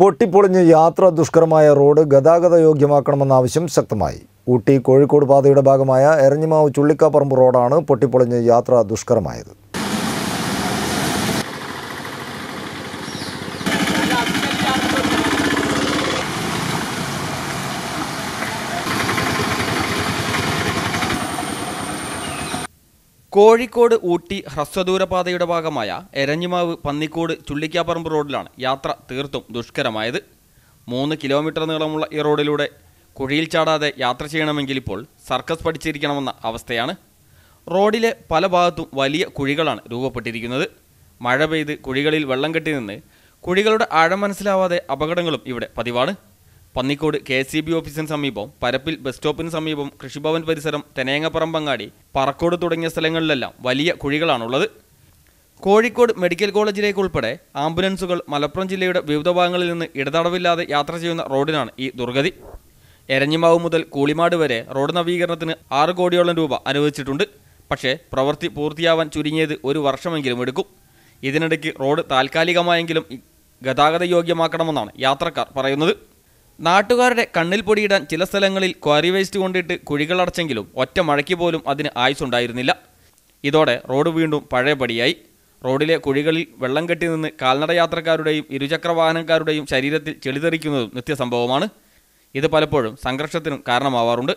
പൊട്ടിപ്പൊളിഞ്ഞ് യാത്ര ദുഷ്കരമായ റോഡ് ഗതാഗത യോഗ്യമാക്കണമെന്ന ആവശ്യം ശക്തമായി ഊട്ടി കോഴിക്കോട് പാതയുടെ ഭാഗമായ എരഞ്ഞിമാവ് ചുള്ളിക്കാപ്പറമ്പ് റോഡാണ് പൊട്ടിപ്പൊളിഞ്ഞ് യാത്ര ദുഷ്കരമായത് കോഴിക്കോട് ഊട്ടി ഹ്രസ്വദൂരപാതയുടെ ഭാഗമായ എരഞ്ഞിമാവ് പന്നിക്കോട് ചുള്ളിക്കാപ്പറമ്പ് റോഡിലാണ് യാത്ര തീർത്തും ദുഷ്കരമായത് മൂന്ന് കിലോമീറ്റർ നീളമുള്ള ഈ റോഡിലൂടെ കുഴിയിൽ ചാടാതെ യാത്ര ചെയ്യണമെങ്കിൽ ഇപ്പോൾ സർക്കസ് പഠിച്ചിരിക്കണമെന്ന അവസ്ഥയാണ് റോഡിലെ പല ഭാഗത്തും വലിയ കുഴികളാണ് രൂപപ്പെട്ടിരിക്കുന്നത് മഴ പെയ്ത് കുഴികളിൽ വെള്ളം കെട്ടി നിന്ന് കുഴികളുടെ ആഴം മനസ്സിലാവാതെ അപകടങ്ങളും ഇവിടെ പതിവാണ് പന്നിക്കോട് കെ സി ബി ഓഫീസിന് സമീപം പരപ്പിൽ ബസ് സ്റ്റോപ്പിന് സമീപം കൃഷിഭവൻ പരിസരം തെനേങ്ങപ്പറമ്പങ്ങാടി പറക്കോട് തുടങ്ങിയ സ്ഥലങ്ങളിലെല്ലാം വലിയ കുഴികളാണുള്ളത് കോഴിക്കോട് മെഡിക്കൽ കോളേജിലേക്ക് ഉൾപ്പെടെ ആംബുലൻസുകൾ മലപ്പുറം ജില്ലയുടെ വിവിധ ഭാഗങ്ങളിൽ നിന്ന് ഇടതടവില്ലാതെ യാത്ര ചെയ്യുന്ന റോഡിനാണ് ഈ ദുർഗതി എരഞ്ഞിമാവ് മുതൽ കൂളിമാട് വരെ റോഡ് നവീകരണത്തിന് ആറ് കോടിയോളം രൂപ അനുവദിച്ചിട്ടുണ്ട് പക്ഷേ പ്രവൃത്തി പൂർത്തിയാവാൻ ചുരുങ്ങിയത് ഒരു വർഷമെങ്കിലും എടുക്കും ഇതിനിടയ്ക്ക് റോഡ് താൽക്കാലികമായെങ്കിലും ഗതാഗത യോഗ്യമാക്കണമെന്നാണ് യാത്രക്കാർ പറയുന്നത് നാട്ടുകാരുടെ കണ്ണിൽ പൊടിയിടാൻ ചില സ്ഥലങ്ങളിൽ ക്വാറി വേസ്റ്റ് കൊണ്ടിട്ട് കുഴികൾ അടച്ചെങ്കിലും ഒറ്റ മഴയ്ക്ക് പോലും അതിന് ആയുസുണ്ടായിരുന്നില്ല ഇതോടെ റോഡ് വീണ്ടും പഴയപടിയായി റോഡിലെ കുഴികളിൽ വെള്ളം കെട്ടി നിന്ന് കാൽനട യാത്രക്കാരുടെയും ഇരുചക്ര വാഹനക്കാരുടെയും ശരീരത്തിൽ ചെളിതെറിക്കുന്നതും നിത്യസംഭവമാണ് ഇത് പലപ്പോഴും സംഘർഷത്തിനും കാരണമാവാറുണ്ട്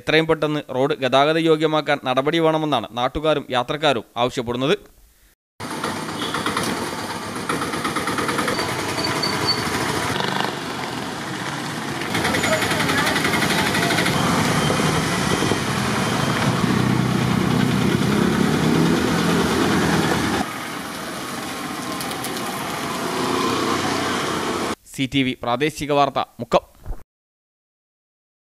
എത്രയും പെട്ടെന്ന് റോഡ് ഗതാഗത യോഗ്യമാക്കാൻ നടപടി വേണമെന്നാണ് നാട്ടുകാരും യാത്രക്കാരും ആവശ്യപ്പെടുന്നത് സി ടി വി പ്രാദേശിക വാർത്ത മുക്കം